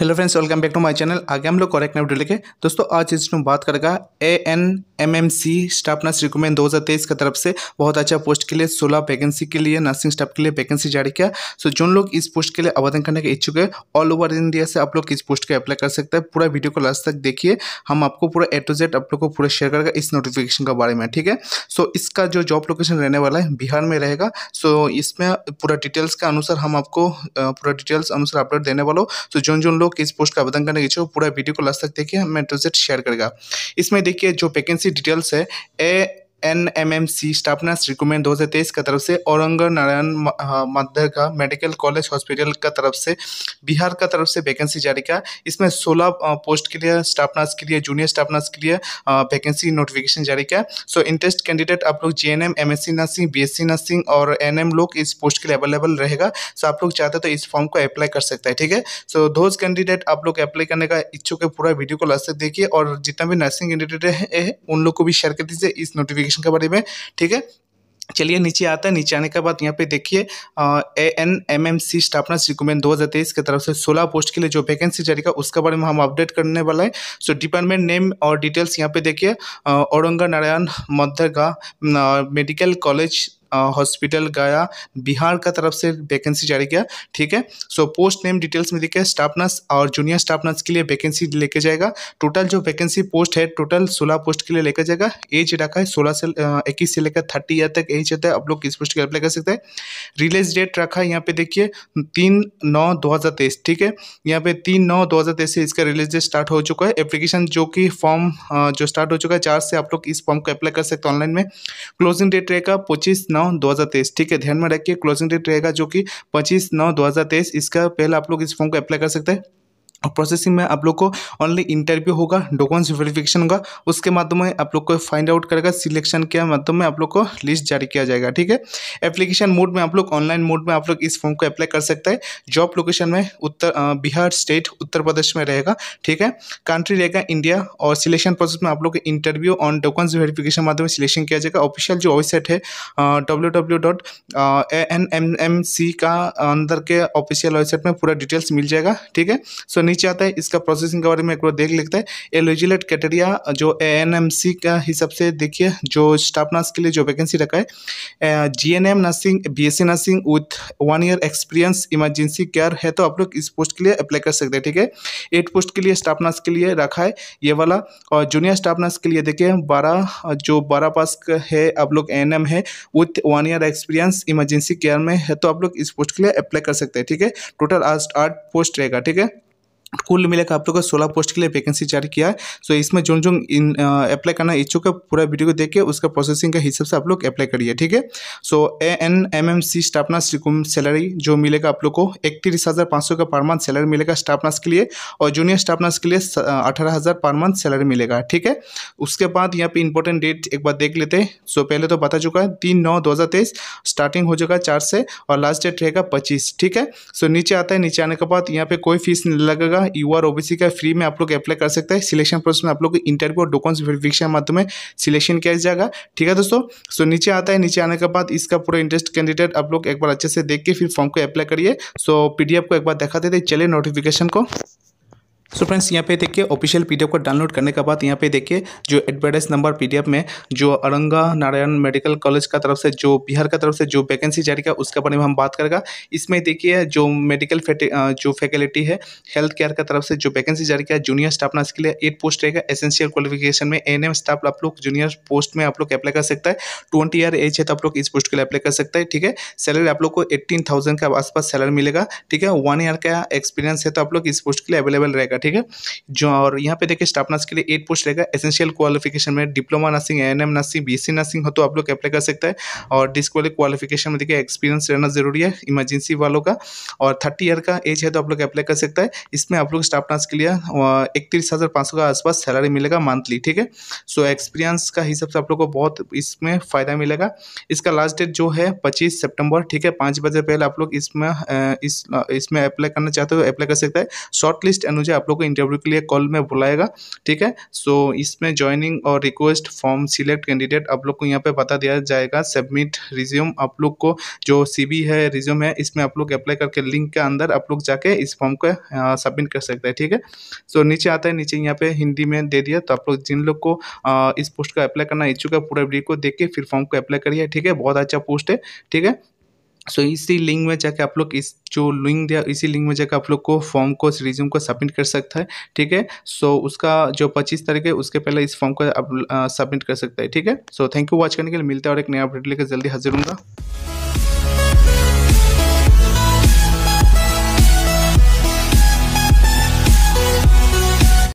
hello friends welcome back to my channel आगे हम लोग करेक्ट नाइट लेके दोस्तों आज इस में बात करेगा A N M M C staff nurse recruitment तेईस की तरफ से बहुत अच्छा पोस्ट के लिए 16 वैकेंसी के लिए नर्सिंग स्टाफ के लिए वैकेंसी जारी किया सो जो लोग इस पोस्ट के लिए आवेदन करने के इच्छुक है ऑल ओवर इंडिया से आप लोग इस पोस्ट को अप्लाई कर सकते हैं पूरा वीडियो को लास्ट तक देखिए हम आपको पूरा ए टू जेड आप लोग को पूरा शेयर करेगा इस नोटिफिकेशन के बारे में ठीक है सो इसका जो जॉब लोकेशन रहने वाला है बिहार में रहेगा सो इसमें पूरा डिटेल्स के अनुसार हम आपको पूरा डिटेल्स अनुसार अपडेट देने वाला सो जो जो लोग लोग इस पोस्ट का आवेदन करने के इच्छुक पूरा वीडियो को लास्ट तक देखिए मैं शेयर करेगा इसमें देखिए जो वैकेंसी डिटेल्स है A N M M C staff nurse recruitment दो हज़ार तेईस की तरफ से औरंग नारायण मध्य का मेडिकल कॉलेज हॉस्पिटल का तरफ से बिहार का तरफ से वैकेंसी जारी किया इसमें सोलह पोस्ट के लिए स्टाफ नर्स के लिए जूनियर स्टाफ नर्स के लिए वैकेंसी नोटिफिकेशन जारी किया सो इंटरेस्ट कैंडिडेट आप लोग J N M M S C nursing B S C nursing और एन एम लोग इस पोस्ट के लिए अवेलेबल रहेगा सो आप लोग चाहते तो इस फॉर्म को अप्लाई कर सकता है ठीक है सो दोज कैंडिडेट आप लोग अप्लाई करने का इच्छुक है पूरा वीडियो को लास्ट तक देखिए और जितना भी नर्सिंग कैंडिडेट है उन लोग को भी शेयर कर दीजिए इस नोटिफिकेशन एप्लीकेशन के बारे में ठीक है चलिए नीचे आता है नीचे आने के बाद यहाँ पे देखिए A N M M C staff nurse recruitment दो हज़ार तेईस की तरफ से 16 पोस्ट के लिए जो वैकेंसी जारी का उसके बारे में हम अपडेट करने वाले हैं सो डिपार्टमेंट नेम और डिटेल्स यहाँ पे देखिए औरंगा नारायण मध्य का मेडिकल कॉलेज हॉस्पिटल गया बिहार का तरफ से वैकेंसी जारी किया ठीक है सो पोस्ट नेम डिटेल्स में देखिए स्टाफ नर्स और जूनियर स्टाफ नर्स के लिए वैकेंसी लेके जाएगा टोटल जो वैकेंसी पोस्ट है टोटल सोलह पोस्ट के लिए लेकर जाएगा एज रखा है सोलह से इक्कीस से लेकर थर्टी ईयर तक एज रहता है आप लोग किस पोस्ट के अप्लाई कर सकते हैं रिलीज डेट रखा है यहाँ पे देखिए तीन नौ दो हज़ार तेईस ठीक है यहाँ पे तीन नौ दो हज़ार तेईस से इसका रिलीज डेट स्टार्ट हो चुका है एप्लीकेशन जो कि फॉर्म जो स्टार्ट हो चुका है चार से आप लोग इस फॉर्म को अप्लाई कर सकते हैं ऑनलाइन में क्लोजिंग डेट रहेगा पच्चीस नौ दो हज़ार तेईस ठीक है ध्यान में रखिए क्लोजिंग डेट रहेगा जो कि पच्चीस नौ दो हज़ार तेईस इसका पहले आप लोग इस फॉर्म को अप्लाई कर सकते हैं प्रोसेसिंग में आप लोग को ऑनली इंटरव्यू होगा डॉक्यूमेंट्स वेरिफिकेशन होगा उसके माध्यम में आप लोग को फाइंड आउट करेगा सिलेक्शन के माध्यम में आप लोग को लिस्ट जारी किया जाएगा ठीक है एप्लीकेशन मोड में आप लोग ऑनलाइन मोड में आप लोग इस फॉर्म को अप्लाई कर सकते हैं जॉब लोकेशन में उत्तर बिहार स्टेट उत्तर प्रदेश में रहेगा ठीक है कंट्री रहेगा इंडिया और सिलेक्शन प्रोसेस में आप लोग इंटरव्यू ऑन डॉक्यूमेंट्स वेरिफिकेशन माध्यम में सिलेक्शन किया जाएगा ऑफिशियल जो वेबसाइट है W W dot A N M M C का अंदर के ऑफिशियल वेबसाइट में पूरा डिटेल्स मिल जाएगा ठीक है सो नीचे आता है इसका प्रोसेसिंग के बारे में एक बार देख लेते हैं एलोजिलेट कैटेरिया जो ए का हिसाब से देखिए जो स्टाफ नर्स के लिए जो वैकेंसी रखा है G N M nursing B S C nursing with one year experience emergency care है तो आप लोग इस पोस्ट के लिए अप्लाई कर सकते हैं ठीक है एट पोस्ट के लिए स्टाफ नर्स के लिए रखा है ये वाला और जूनियर स्टाफ नर्स के लिए देखिए बारह जो बारह पास है आप लोग एन एम है with one year experience emergency care में है तो आप लोग इस पोस्ट के लिए अप्लाई कर सकते हैं ठीक है टोटल आठ पोस्ट रहेगा ठीक है कुल मिलाकर आप लोग का सोलह पोस्ट के लिए वैकेंसी जारी किया है सो इसमें जो जो इन अप्लाई करना इच्छुक है पूरा वीडियो को देख के उसका प्रोसेसिंग के हिसाब से आप लोग अप्लाई करिए ठीक है so A N M M C staff nurse salary जो मिलेगा आप लोग को इकतीस हज़ार पाँच सौ का पर मंथ सैलरी मिलेगा स्टाफ नर्स के लिए और जूनियर स्टाफ नर्स के लिए अठारह हज़ार पर मंथ सैलरी मिलेगा ठीक है उसके बाद यहाँ पर इंपॉर्टेंट डेट एक बार देख लेते हैं सो पहले तो बता चुका है तीन नौ दो हज़ार तेईस स्टार्टिंग हो जाएगा चार से और लास्ट डेट रहेगा पच्चीस ठीक है सो नीचे आता है नीचे आने के बाद यहाँ पर कोई फीस नहीं लगेगा पूरा यू आर ओबीसी का फ्री में आप लोग अप्लाई कर सकते हैं सिलेक्शन प्रोसेस में आप लोग इंटरव्यू और डॉक्यूमेंट्स वेरिफिकेशन के माध्यम सिलेक्शन किया जाएगा ठीक है दोस्तों सो नीचे आता है नीचे आने के बाद इसका पूरा इंटरेस्ट कैंडिडेट आप लोग एक बार अच्छे से देख के फिर फॉर्म को अप्लाई करिए सो पी को एक बार दिखा देते चलिए नोटिफिकेशन को सो फ्रेंड्स यहाँ पे देखिए ऑफिशियल पीडीएफ को डाउनलोड करने के बाद यहाँ पे देखिए जो एडवर्टाइज नंबर पीडीएफ में जो अरंगा नारायण मेडिकल कॉलेज का तरफ से जो बिहार का तरफ से जो वैकेंसी जारी का उसके बारे में हम बात करेगा इसमें देखिए जो मेडिकल जो फैकल्टी है हेल्थ केयर का तरफ से जो वैकेंसी जारी किया जूनियर स्टाफ नर्स के लिए एट पोस्ट रहेगा एसेंशियल क्वालिफिकेशन में एन स्टाफ आप लोग जूनियर पोस्ट में आप लोग अप्लाई कर सकता है ट्वेंटी ईयर एज है तो आप लोग इस पोस्ट के लिए अप्लाई कर सकता है ठीक है सैलरी आप लोग को एट्टीन थाउजेंड के आसपास सैलरी मिलेगा ठीक है वन ईयर का एक्सपीरियंस है तो आप लोग इस पोस्ट के लिए अवेलेबल रहेगा रहेगा ठीक है जो और यहाँ पे देखिए स्टाफ नर्स के लिए एट पोस्ट रहेगा एसेंशियल क्वालिफिकेशन में diploma nursing N M nursing B C nursing हो तो आप लोग अप्लाई कर सकते हैं और डिस्कवाली क्वालिफिकेशन में देखिए एक्सपीरियंस रहना जरूरी है इमरजेंसी वालों का और थर्टी ईयर का एज है तो आप लोग अप्लाई कर सकता है इसमें आप लोग स्टाफ नर्स के लिए इकतीस हज़ार पाँच सौ का आसपास सैलरी मिलेगा मंथली ठीक है सो एक्सपीरियंस का हिसाब से आप लोग को बहुत इसमें फ़ायदा मिलेगा इसका लास्ट डेट जो है पच्चीस सेप्टेम्बर ठीक है पाँच बजे पहले आप लोग इसमें इस इसमें अप्लाई करना चाहते हो अप्लाई तो कर सकता है शॉर्ट लिस्ट अनुसार आप लोग को इंटरव्यू के लिए कॉल में बुलाएगा ठीक है सो इसमें ज्वाइनिंग और रिक्वेस्ट फॉर्म सिलेक्ट कैंडिडेट आप लोग को यहाँ पे बता दिया जाएगा सबमिट रिज्यूम आप लोग को जो सी है रिज्यूम है इसमें आप लोग अप्लाई करके लिंक के अंदर आप लोग जाके इस फॉर्म को सबमिट कर सकते हैं ठीक है सो नीचे आता है नीचे यहाँ पे हिंदी में दे दिया तो आप लोग जिन लोग को इस पोस्ट का अप्लाई करना इच्छुक है पूरा वीडियो को देख के फिर फॉर्म को अप्लाई करिए ठीक है बहुत अच्छा पोस्ट है ठीक है सो so, इसी लिंक में जाके आप लोग इस जो लिंक दिया इसी लिंक में जाके आप लोग को फॉर्म को रिज्यूम को सबमिट कर सकता है ठीक है सो so, उसका जो 25 तारीख है उसके पहले इस फॉर्म को आप सबमिट कर सकता है ठीक है सो थैंक यू वॉच करने के लिए मिलता है और एक नया अपडेट लेकर जल्दी हाजिर हूँगा